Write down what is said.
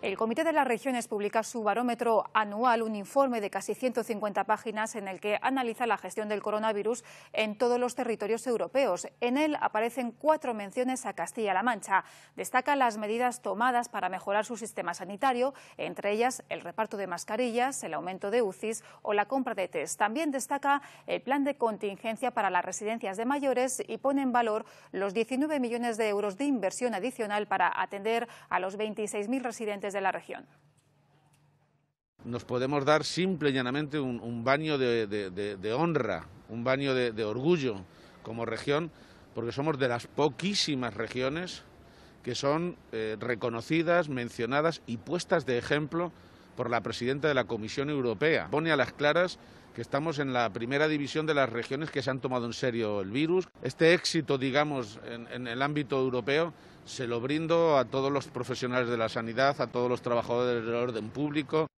El Comité de las Regiones publica su barómetro anual, un informe de casi 150 páginas en el que analiza la gestión del coronavirus en todos los territorios europeos. En él aparecen cuatro menciones a Castilla-La Mancha. Destaca las medidas tomadas para mejorar su sistema sanitario, entre ellas el reparto de mascarillas, el aumento de UCIs o la compra de test. También destaca el plan de contingencia para las residencias de mayores y pone en valor los 19 millones de euros de inversión adicional para atender a los 26.000 residentes de la región. Nos podemos dar simple y llanamente un, baño de, honra, un baño de orgullo como región, porque somos de las poquísimas regiones que son eh, reconocidas, mencionadas y puestas de ejemplo por la presidenta de la Comisión Europea. Pone a las claras que estamos en la primera división de las regiones que se han tomado en serio el virus. Este éxito, digamos, en, el ámbito europeo, se lo brindo a todos los profesionales de la sanidad, a todos los trabajadores del orden público.